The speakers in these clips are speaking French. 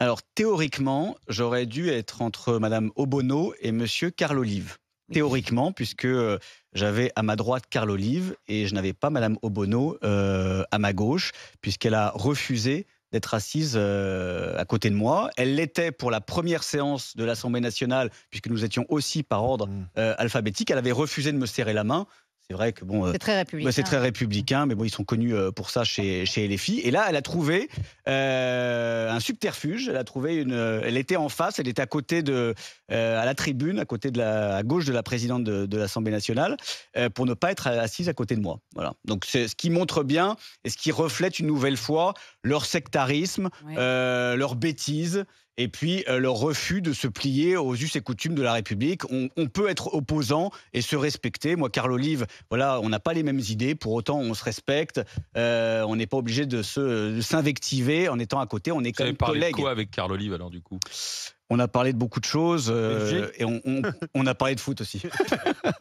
Alors théoriquement, j'aurais dû être entre Madame Obono et Monsieur Carl Olive. Théoriquement, puisque euh, j'avais à ma droite Carl Olive et je n'avais pas Madame Obono euh, à ma gauche, puisqu'elle a refusé d'être assise euh, à côté de moi. Elle l'était pour la première séance de l'Assemblée nationale, puisque nous étions aussi par ordre mmh. alphabétique. Elle avait refusé de me serrer la main. C'est vrai que bon. Euh, bah, c'est très républicain. mais bon, ils sont connus euh, pour ça chez, chez filles. Et là, elle a trouvé euh, un subterfuge. Elle a trouvé une. Elle était en face, elle était à côté de. à la tribune, à côté de la. gauche de la présidente de, l'Assemblée nationale, pour ne pas être assise à côté de moi. Voilà. Donc, c'est ce qui montre bien et ce qui reflète une nouvelle fois leur sectarisme, leur bêtise et puis euh, le leur refus de se plier aux us et coutumes de la République. On, peut être opposant et se respecter. Moi, Carl Olive, voilà, on n'a pas les mêmes idées, pour autant on se respecte. Euh, on n'est pas obligé de s'invectiver en étant à côté. On est quand même parlé quoi avec Carl Olive alors du coup on a parlé de beaucoup de choses euh, et on, a parlé de foot aussi.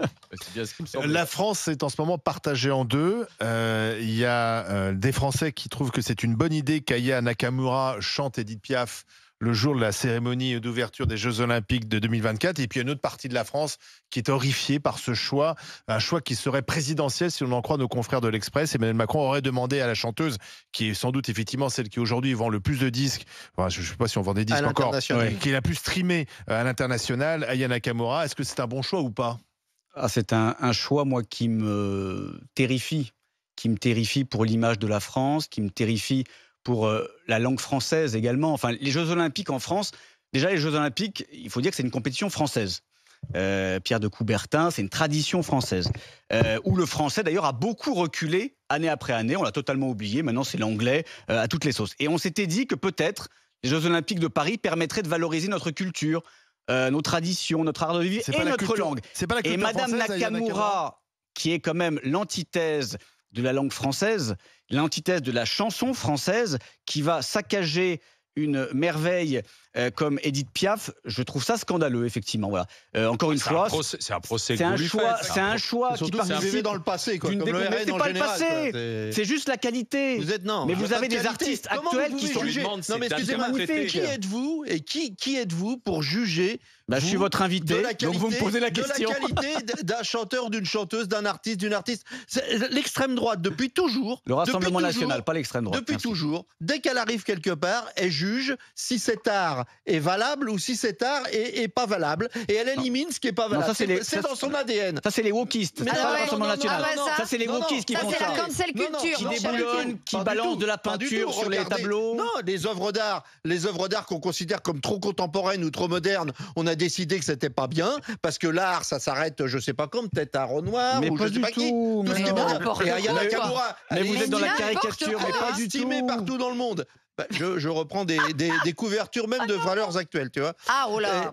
la France est en ce moment partagée en deux. Il y a des Français qui trouvent que c'est une bonne idée qu'Aya Nakamura chante Edith Piaf le jour de la cérémonie d'ouverture des Jeux Olympiques de 2024. Et puis, une autre partie de la France qui est horrifiée par ce choix, un choix qui serait présidentiel si on en croit nos confrères de l'Express. Emmanuel Macron aurait demandé à la chanteuse, qui est sans doute effectivement celle qui aujourd'hui vend le plus de disques, je ne sais pas si on vend des disques encore, qui est la plus streamée à l'international, Ayana Kamura, est-ce que c'est un bon choix ou pas ah, c'est un, un, choix, moi, qui me terrifie, qui me terrifie pour l'image de la France, qui me terrifie pour euh, la langue française également. Enfin, les Jeux Olympiques en France, déjà les Jeux Olympiques, il faut dire que c'est une compétition française. Euh, Pierre de Coubertin, c'est une tradition française, euh, où le français d'ailleurs a beaucoup reculé année après année, on l'a totalement oublié, maintenant c'est l'anglais à toutes les sauces. Et on s'était dit que peut-être les Jeux olympiques de Paris permettraient de valoriser notre culture, nos traditions, notre art de vivre et notre langue. Pas et Madame Nakamura, qui est quand même l'antithèse de la langue française, l'antithèse de la chanson française qui va saccager une merveille euh, comme Edith Piaf, je trouve ça scandaleux, effectivement. Voilà. Euh, encore une fois, c'est un procès. C'est un, choix. C'est un choix qui participe dans le passé. mais c'est pas le passé. C'est juste la qualité. Vous êtes non. Mais vous avez des artistes actuels qui sont. Non mais excusez-moi. Qui êtes-vous et qui qui êtes-vous pour juger bah, je suis votre invité, donc vous me posez la question. De la qualité d'un chanteur, d'une chanteuse, d'un artiste, d'une artiste. L'extrême droite, depuis toujours. Le Rassemblement national, pas l'extrême droite. Depuis toujours, dès qu'elle arrive quelque part, elle juge si cet art est valable ou si cet art est, pas valable. Et elle élimine ce qui est pas valable. C'est dans son ADN. Ça, c'est les wokistes. Ça, c'est les wokistes qui font ça. c'est la cancel culture. Qui déboulonne, qui balance de la peinture sur les tableaux. Non, les œuvres d'art, les œuvres d'art qu'on considère comme trop contemporaines ou trop modernes, on a décidé que c'était pas bien parce que l'art, ça s'arrête, je sais pas quand, peut-être à Renoir ou je sais pas qui. Mais vous êtes dans la caricature, mais pas du tout. partout dans le monde. Bah, je, reprends des, couvertures même ah de valeurs actuelles, tu vois. Ah, oh là,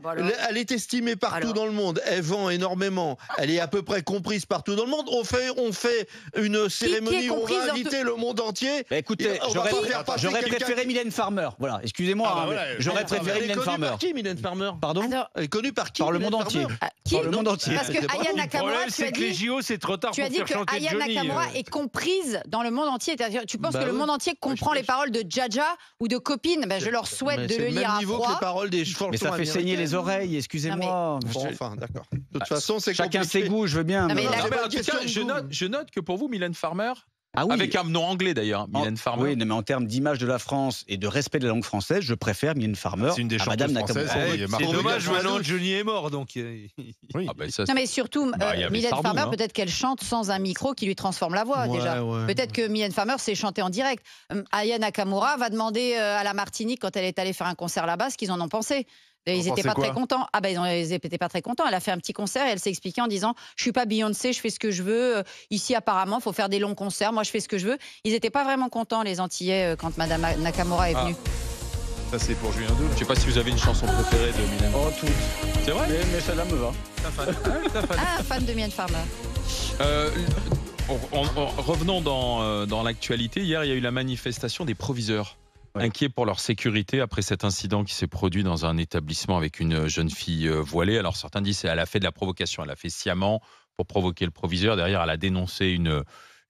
Elle bah est estimée partout dans le monde, elle vend énormément, elle est à peu près comprise partout dans le monde. On fait, on fait une cérémonie, on va inviter le monde entier. Bah, écoutez, j'aurais préféré Mylène Farmer. Voilà, excusez-moi, j'aurais préféré Mylène Farmer. connue Par qui, Mylène Farmer Pardon Elle est connue par qui Par le monde entier. Ah, qui le monde entier. Parce que Aya Nakamura, tu as dit, tu as dit que Aya Nakamura euh. est comprise dans le monde entier. Tu penses que le monde entier comprend les paroles de Jaja ou de copines, ben, je leur souhaite de le, le lire à les paroles des mais ça fait saigner les oreilles, excusez-moi. Bon, enfin, d'accord. De toute bah, façon, c'est Chacun ses goûts, je veux bien. mais je, note, je note que pour vous, Mylène Farmer, ah Avec un nom anglais d'ailleurs, Mylène Farmer. Oui, mais en termes d'image de la France et de respect de la langue française, je préfère Mylène Farmer C'est une des à Madame Nakamura. Ah c'est dommage, maintenant Johnny est mort. Donc... Euh, oui. Ah, ben, non, mais surtout, bah, euh, Mylène Farmer, hein. peut-être qu'elle chante sans un micro qui lui transforme la voix déjà. Peut-être que Mylène Farmer s'est chantée en direct. Euh, Aya Nakamura va demander à la Martinique, quand elle est allée faire un concert là-bas, ce qu'ils en ont pensé ils n'étaient pas très contents. Ah ben ils n'étaient pas très contents. Elle a fait un petit concert et elle s'est expliquée en disant je suis pas Beyoncé, je fais ce que je veux. Euh, ici apparemment, il faut faire des longs concerts. Moi, je fais ce que je veux. Ils n'étaient pas vraiment contents les Antillais euh, quand Madame Nakamura est ah. venue. Ça c'est pour Julien Doux. Je sais pas si vous avez une chanson préférée de Mylène. Oh toutes. C'est vrai mais, mais ça là me va. Ah, ah, fan de Mylène Farmer. Euh, revenons dans, dans l'actualité. Hier, il y a eu la manifestation des proviseurs inquiet pour leur sécurité après cet incident qui s'est produit dans un établissement avec une euh, jeune fille euh, voilée. Alors certains disent qu'elle a fait de la provocation, elle a fait sciemment pour provoquer le proviseur. Derrière, elle a dénoncé une, euh,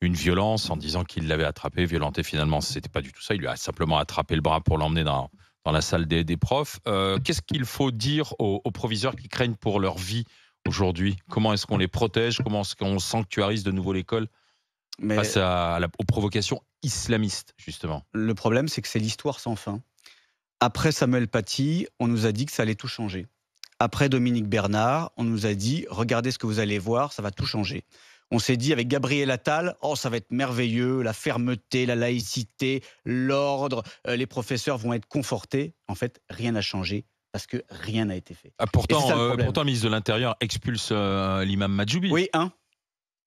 une violence en disant qu'il l'avait attrapée, violentée. Finalement, Ce n'était pas du tout ça. Il lui a simplement attrapé le bras pour l'emmener dans, dans la salle des, des profs. Qu'est-ce qu'il faut dire aux proviseurs qui craignent pour leur vie aujourd'hui Comment est-ce qu'on les protège Comment est-ce qu'on sanctuarise de nouveau l'école face aux provocations islamistes, justement. Le problème, c'est que c'est l'histoire sans fin. Après Samuel Paty, on nous a dit que ça allait tout changer. Après Dominique Bernard, on nous a dit regardez ce que vous allez voir, ça va tout changer. On s'est dit avec Gabriel Attal, oh ça va être merveilleux, la fermeté, la laïcité, l'ordre, euh, les professeurs vont être confortés. En fait, rien n'a changé parce que rien n'a été fait. Ah, euh, pourtant, le ministre de l'Intérieur expulse euh, l'imam Majoubi. Oui, un. Hein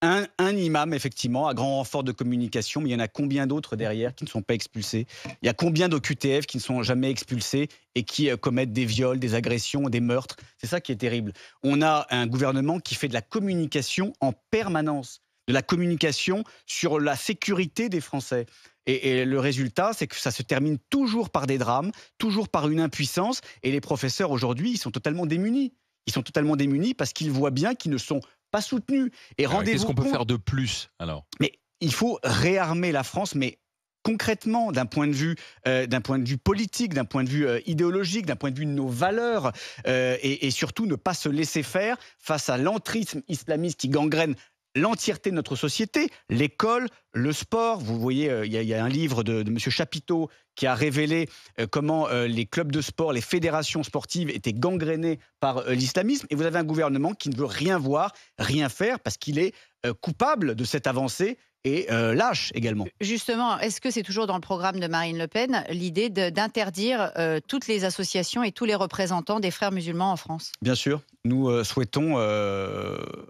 un, imam, effectivement, à grand renfort de communication, mais il y en a combien d'autres derrière qui ne sont pas expulsés Il y a combien d'OQTF qui ne sont jamais expulsés et qui euh, commettent des viols, des agressions, des meurtres C'est ça qui est terrible. On a un gouvernement qui fait de la communication en permanence, de la communication sur la sécurité des Français. Et, et, le résultat, c'est que ça se termine toujours par des drames, toujours par une impuissance. Et les professeurs, aujourd'hui, ils sont totalement démunis. Ils sont totalement démunis parce qu'ils voient bien qu'ils ne sont pas soutenu. Et rendez-vous. Qu'est-ce qu'on peut faire de plus alors Mais il faut réarmer la France, mais concrètement d'un point de vue euh, d'un point de vue politique, d'un point de vue euh, idéologique, d'un point de vue de nos valeurs euh, et, surtout ne pas se laisser faire face à l'entrisme islamiste qui gangrène l'entièreté de notre société, l'école, le sport. Vous voyez, il y, a un livre de, de M. Chapiteau qui a révélé euh, comment euh, les clubs de sport, les fédérations sportives étaient gangrénées par euh, l'islamisme. Et vous avez un gouvernement qui ne veut rien voir, rien faire, parce qu'il est coupable de cette avancée et lâche également. Justement, est-ce que c'est toujours dans le programme de Marine Le Pen l'idée d'interdire toutes les associations et tous les représentants des frères musulmans en France Bien sûr, nous souhaitons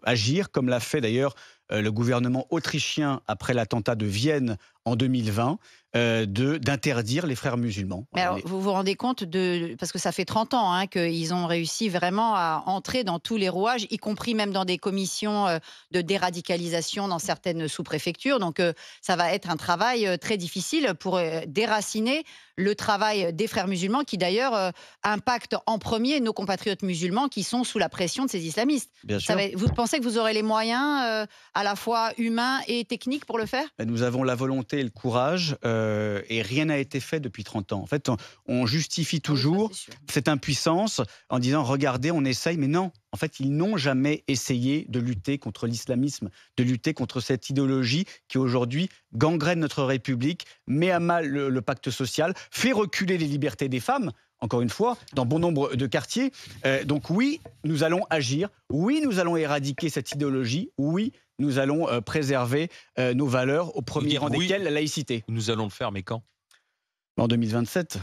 agir comme l'a fait d'ailleurs le gouvernement autrichien après l'attentat de Vienne en 2020 euh, d'interdire les frères musulmans. vous vous rendez compte de parce que ça fait 30 ans hein, qu'ils ont réussi vraiment à entrer dans tous les rouages, y compris même dans des commissions euh, de déradicalisation dans certaines sous-préfectures. Donc euh, ça va être un travail euh, très difficile pour déraciner le travail des frères musulmans qui d'ailleurs impactent en premier nos compatriotes musulmans qui sont sous la pression de ces islamistes. vous pensez que vous aurez les moyens à la fois humains et techniques pour le faire ben, Nous avons la volonté le courage, euh, et rien n'a été fait depuis 30 ans. En fait, on, justifie ah toujours cette impuissance en disant, regardez, on essaye, mais non, en fait, ils n'ont jamais essayé de lutter contre l'islamisme, de lutter contre cette idéologie qui aujourd'hui gangrène notre République, met à mal le, pacte social, fait reculer les libertés des femmes encore une fois, dans bon nombre de quartiers. Euh, donc oui, nous allons agir, oui, nous allons éradiquer cette idéologie, oui, nous allons euh, préserver euh, nos valeurs, au premier rang desquelles la laïcité. Nous allons le faire, mais quand En 2027.